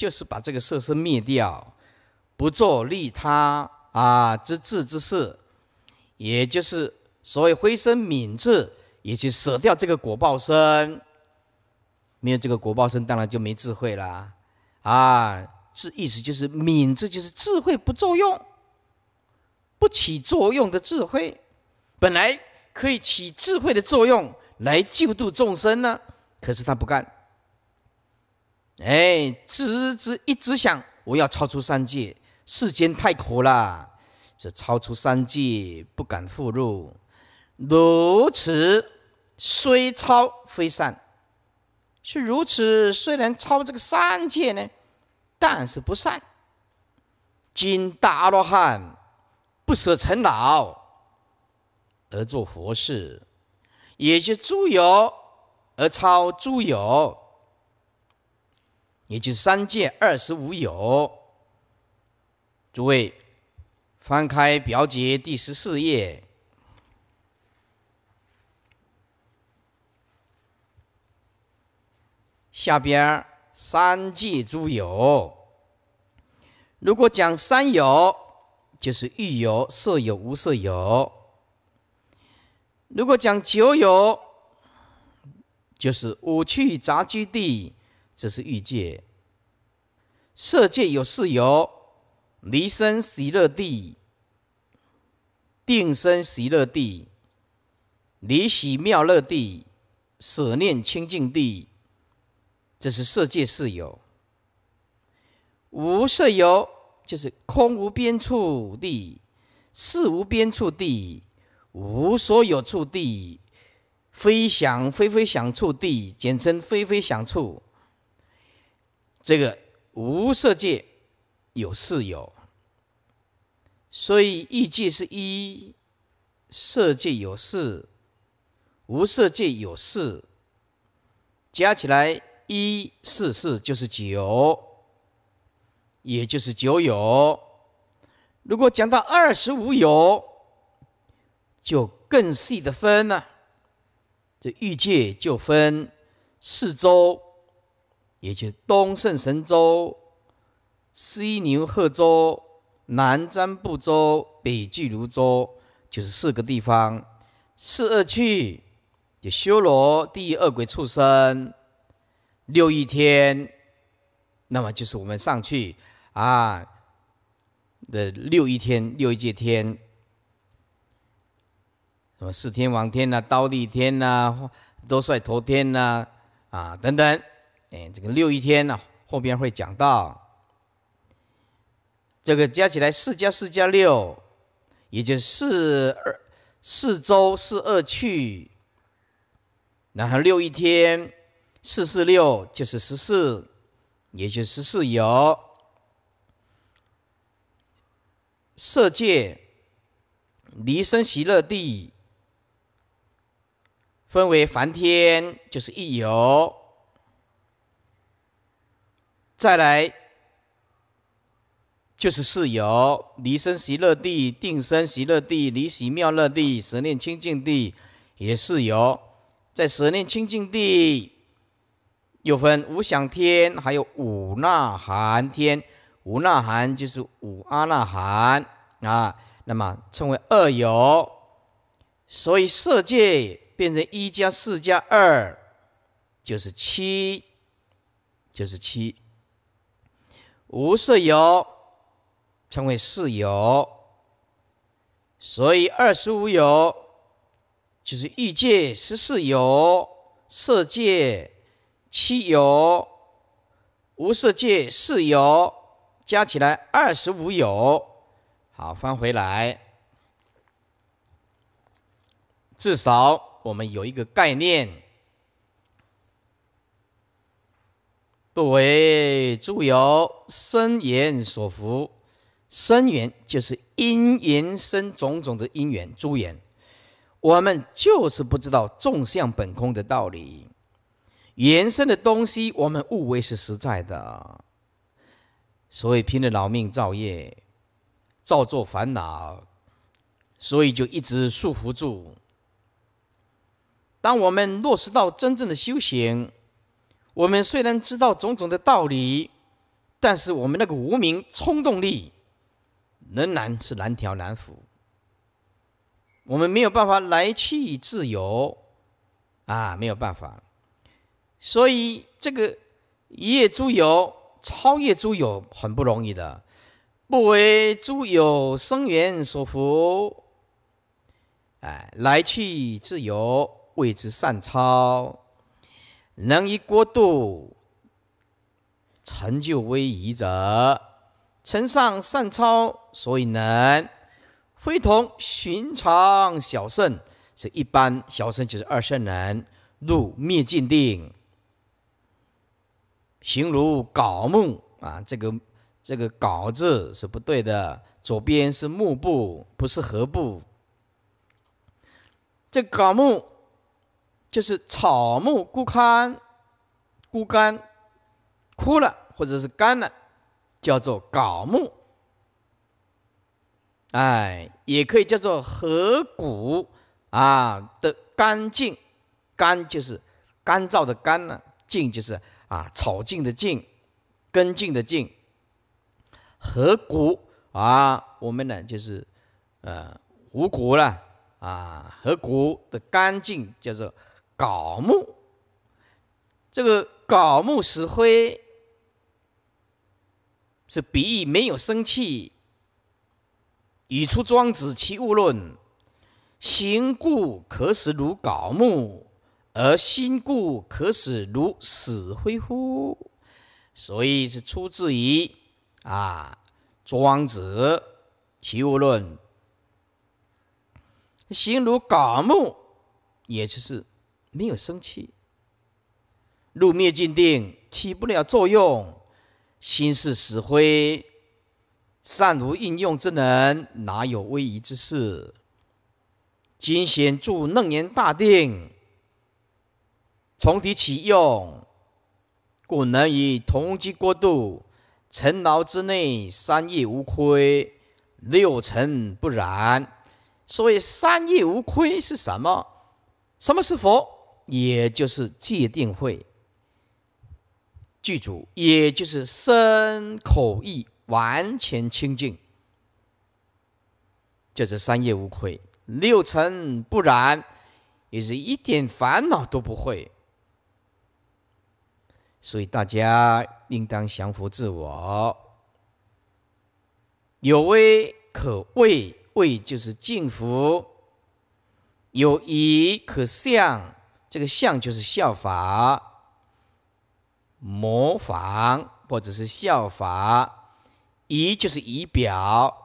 就是把这个色身灭掉，不做利他啊之智之事，也就是所谓“灰身敏智”，也去舍掉这个果报身。没有这个果报身，当然就没智慧了。啊，这意思就是“敏智”，就是智慧不作用，不起作用的智慧，本来可以起智慧的作用来救度众生呢，可是他不干。哎，只只一直想，我要超出三界，世间太苦了。这超出三界，不敢复入。如此虽超非善，是如此虽然超这个三界呢，但是不善。今大阿罗汉不舍尘劳而做佛事，也就诸有而超诸有。也就是三界二十五有，诸位翻开表解第十四页，下边三界诸有。如果讲三有，就是欲有、色有、无色有；如果讲九有，就是五趣杂居地。这是欲界，色界有四有：离身喜乐地、定身喜乐地、离喜妙乐地、舍念清净地。这是色界四有。无色有就是空无边处地、事无边处地、无所有处地、非想非非想处地，简称非非想处。这个无色界有四有，所以意界是一，色界有四，无色界有四，加起来一四四就是九，也就是九有。如果讲到二十五有，就更细的分了，这欲界就分四周。也就是东胜神州、西牛贺州、南瞻部洲、北俱卢洲，就是四个地方。四恶趣就修罗、第二鬼、畜生。六一天，那么就是我们上去啊的六一天、六一界天，什么四天王天呐、刀立天呐、多帅头天呐啊等等。哎，这个六一天呢，后边会讲到。这个加起来四加四加六，也就是二四周四二去，然后六一天四四六就是十四，也就是十四游。色界离生喜乐地，分为梵天，就是一游。再来，就是四有：离生喜乐地、定生喜乐地、离喜妙乐地、舍念清净地，也是有。在舍念清净地，又分五想天，还有五那含天。五那含就是五阿那含啊，那么称为二有。所以色界变成一加四加二，就是七，就是七。无色有，称为四有，所以二十五有，就是欲界十四有，色界七有，无色界四有，加起来二十五有。好，翻回来，至少我们有一个概念。不为诸有生缘所服，生缘就是因缘生种种的因缘。诸缘，我们就是不知道众向本空的道理。延伸的东西，我们误为是实在的，所以拼了老命造业，造作烦恼，所以就一直束缚住。当我们落实到真正的修行。我们虽然知道种种的道理，但是我们那个无名冲动力仍然是难调难服。我们没有办法来去自由啊，没有办法。所以这个一夜诸有、超越诸有很不容易的，不为诸有生缘所服。哎，来去自由谓之善超。能以国度成就威仪者，成上善超，所以能非同寻常小圣。是一般小圣就是二圣人，入灭尽定，行如槁木啊。这个这个“槁”字是不对的，左边是木部，不是禾部。这槁木。就是草木枯干，枯干枯了或者是干了，叫做槁木。哎，也可以叫做河谷啊的干净，干就是干燥的干呢，净就是啊草净的净，根净的净。河谷啊，我们呢就是呃五谷了啊，河谷的干净叫做。槁木，这个槁木死灰，是比喻没有生气。语出《庄子·齐物论》：“形固可使如槁木，而心固可使如死灰乎？”所以是出自于啊，《庄子·齐物论》。形如槁木，也就是。没有生气，入灭尽定起不了作用，心是死灰，善无应用之能，哪有威仪之事？今显助楞严大定，从提起用，故能以同机过度，尘劳之内三业无亏，六尘不染。所谓三业无亏是什么？什么是佛？也就是界定会具足，也就是身口意完全清净，就是三业无愧，六尘不染，也是一点烦恼都不会。所以大家应当降服自我，有威可畏，畏就是敬服；有疑可向。这个相就是效法、模仿，或者是效法仪，就是仪表。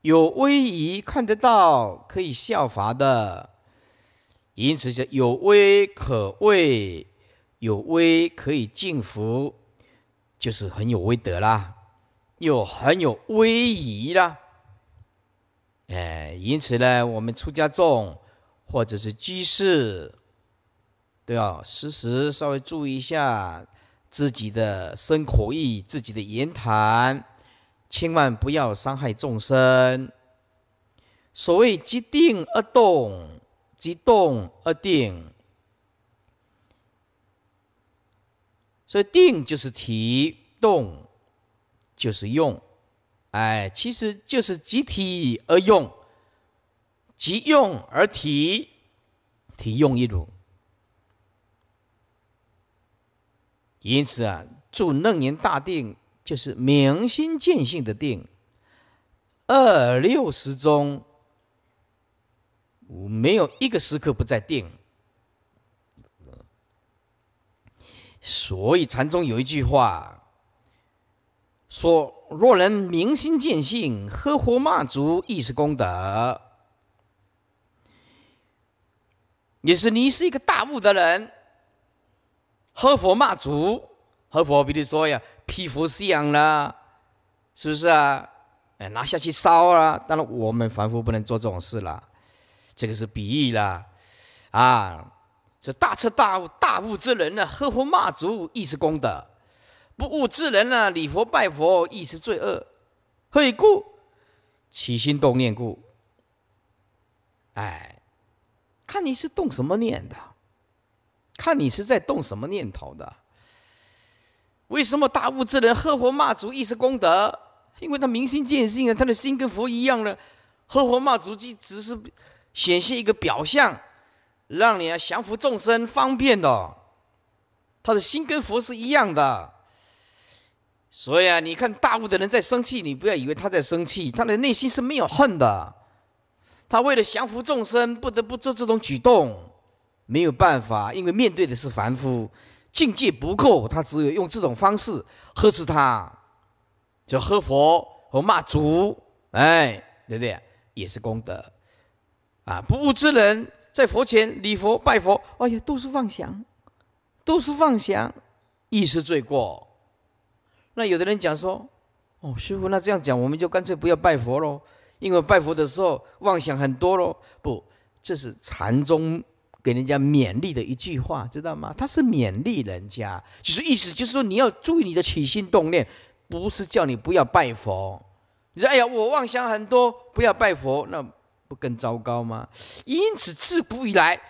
有威仪看得到，可以效法的，因此叫有威可畏，有威可以敬服，就是很有威德啦，又很有威仪啦。哎，因此呢，我们出家众。或者是居士，都要时时稍微注意一下自己的身口意、自己的言谈，千万不要伤害众生。所谓即定而动，即动而定，所以定就是提，动就是用，哎，其实就是集体而用。即用而提，提用一如。因此啊，祝楞严大定》就是明心见性的定。二六十中，没有一个时刻不在定。所以禅宗有一句话，说：“若能明心见性，喝护骂足亦是功德。”也是，你是一个大悟的人，喝佛骂祖，喝佛，比如说呀，披佛像啦，是不是啊？哎，拿下去烧啦。当然，我们凡夫不能做这种事了，这个是比喻啦。啊，这大彻大悟、大悟之人呢，喝佛骂祖亦是功德；不悟之人呢，礼佛拜佛亦是罪恶。何以故？起心动念故。哎。看你是动什么念的，看你是在动什么念头的。为什么大悟之人喝佛骂祖一时功德？因为他明心见性啊，他的心跟佛一样了。喝佛骂祖，即只是显现一个表象，让你啊降服众生方便的。他的心跟佛是一样的。所以啊，你看大悟的人在生气，你不要以为他在生气，他的内心是没有恨的。他为了降服众生，不得不做这种举动，没有办法，因为面对的是凡夫，境界不够，他只有用这种方式呵斥他，就喝佛和骂祖，哎，对不对？也是功德，啊！不悟之人，在佛前礼佛拜佛，哎呀，都是妄想，都是妄想，亦是罪过。那有的人讲说：“哦，师傅，那这样讲，我们就干脆不要拜佛喽。”因为拜佛的时候妄想很多喽，不，这是禅宗给人家勉励的一句话，知道吗？他是勉励人家，就是意思就是说你要注意你的起心动念，不是叫你不要拜佛。你说哎呀，我妄想很多，不要拜佛，那不更糟糕吗？因此，自古以来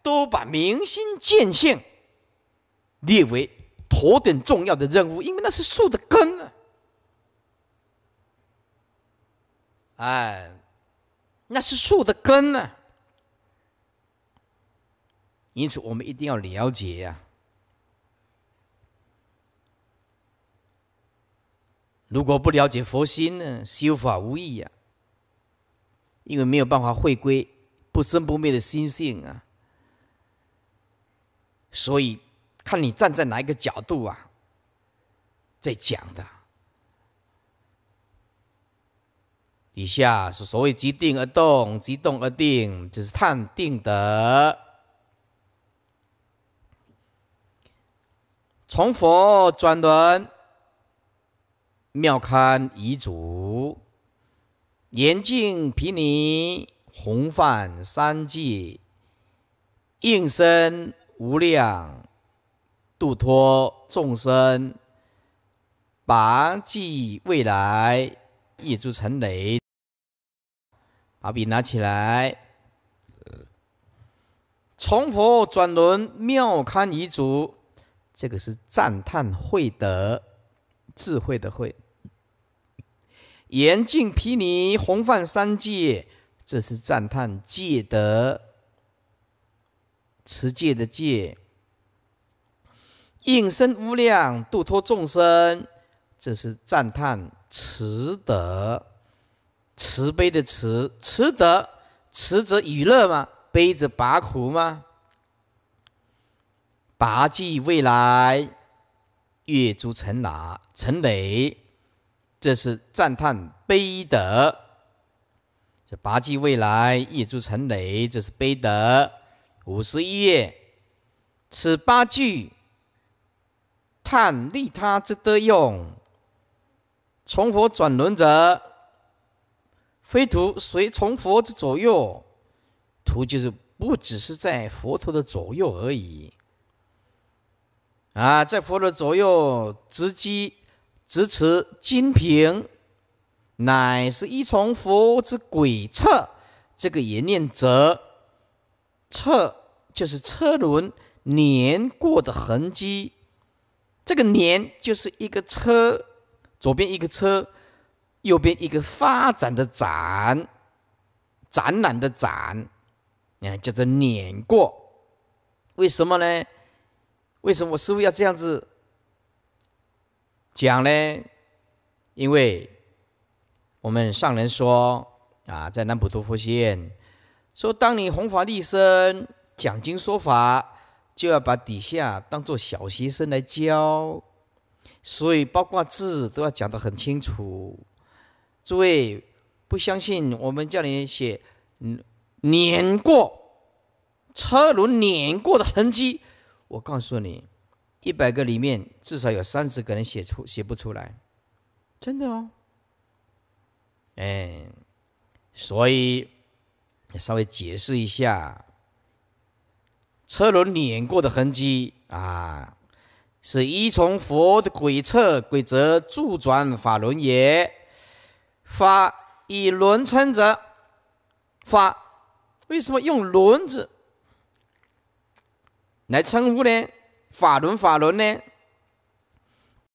都把明心见性列为头等重要的任务，因为那是树的根啊。哎，那是树的根呢。因此，我们一定要了解呀。如果不了解佛心呢，修法无益呀。因为没有办法回归不生不灭的心性啊。所以，看你站在哪一个角度啊，在讲的。以下是所谓“即定而动，即动而定”，就是探定的。从佛转轮，妙堪遗嘱，严净毗尼，弘范三界，应身无量，度脱众生，拔济未来，一诸成雷。好，笔拿起来。从佛转轮妙堪遗嘱，这个是赞叹慧德，智慧的慧。严净毗尼弘范三界，这是赞叹戒德，持戒的戒。应身无量度脱众生，这是赞叹慈德。慈悲的慈，慈德，慈则与乐嘛，悲则拔苦嘛。拔济未来，月诸成哪，成磊，这是赞叹悲德。这拔济未来，月诸成磊，这是悲德。五十一页，此八句，叹利他之德用，从佛转轮者。非徒随从佛之左右，徒就是不只是在佛陀的左右而已。啊，在佛陀左右直击直持金瓶，乃是一从佛之轨测，这个也念则，测就是车轮碾过的痕迹，这个碾就是一个车，左边一个车。右边一个发展的展，展览的展，啊，叫做碾过。为什么呢？为什么师傅要这样子讲呢？因为，我们上人说啊，在南普陀佛学院，说当你弘法利生、讲经说法，就要把底下当做小学生来教，所以包括字都要讲得很清楚。诸位不相信，我们叫你写“碾过车轮碾过的痕迹”，我告诉你，一百个里面至少有三十个人写出写不出来。真的哦。哎，所以稍微解释一下，车轮碾过的痕迹啊，是一从佛的轨测规则助转法轮也。法以轮称之，法为什么用轮子来称呼呢？法轮法轮呢？